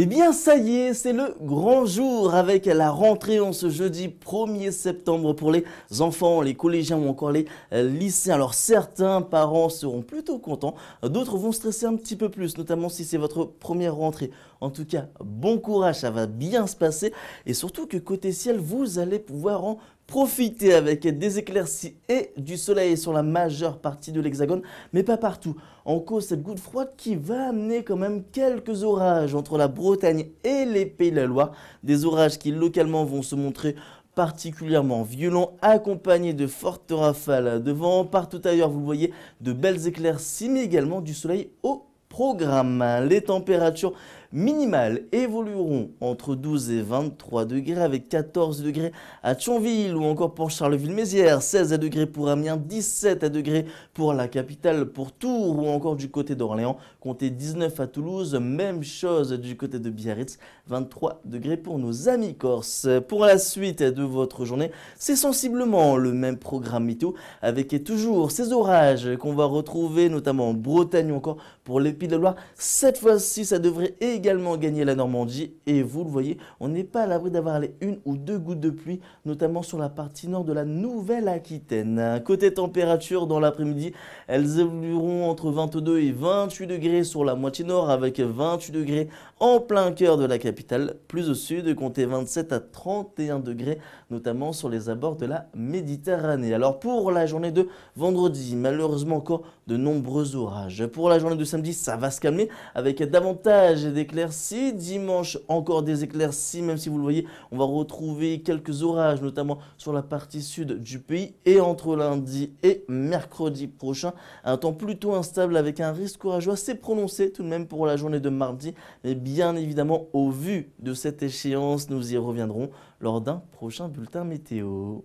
Eh bien ça y est, c'est le grand jour avec la rentrée en ce jeudi 1er septembre pour les enfants, les collégiens ou encore les euh, lycéens. Alors certains parents seront plutôt contents, d'autres vont stresser un petit peu plus, notamment si c'est votre première rentrée. En tout cas, bon courage, ça va bien se passer et surtout que côté ciel, vous allez pouvoir en Profitez avec des éclaircies et du soleil sur la majeure partie de l'hexagone, mais pas partout. En cause, cette goutte froide qui va amener quand même quelques orages entre la Bretagne et les Pays de la Loire. Des orages qui localement vont se montrer particulièrement violents, accompagnés de fortes rafales de vent. Partout ailleurs, vous voyez de belles éclaircies, mais également du soleil au programme. Les températures minimales évolueront entre 12 et 23 degrés avec 14 degrés à Thionville ou encore pour Charleville-Mézières, 16 degrés pour Amiens, 17 degrés pour la capitale, pour Tours ou encore du côté d'Orléans, comptez 19 à Toulouse, même chose du côté de Biarritz, 23 degrés pour nos amis corses. Pour la suite de votre journée, c'est sensiblement le même programme météo avec toujours ces orages qu'on va retrouver notamment en Bretagne ou encore pour les de Loire. Cette fois-ci, ça devrait également également gagné la Normandie. Et vous le voyez, on n'est pas à l'abri d'avoir les une ou deux gouttes de pluie, notamment sur la partie nord de la Nouvelle-Aquitaine. Côté température, dans l'après-midi, elles évolueront entre 22 et 28 degrés sur la moitié nord, avec 28 degrés en plein cœur de la capitale. Plus au sud, comptez 27 à 31 degrés, notamment sur les abords de la Méditerranée. Alors pour la journée de vendredi, malheureusement encore de nombreux orages. Pour la journée de samedi, ça va se calmer avec davantage des éclaircies. Dimanche, encore des éclaircies, même si vous le voyez, on va retrouver quelques orages, notamment sur la partie sud du pays. Et entre lundi et mercredi prochain, un temps plutôt instable avec un risque orageux assez prononcé tout de même pour la journée de mardi. Mais bien évidemment, au vu de cette échéance, nous y reviendrons lors d'un prochain bulletin météo.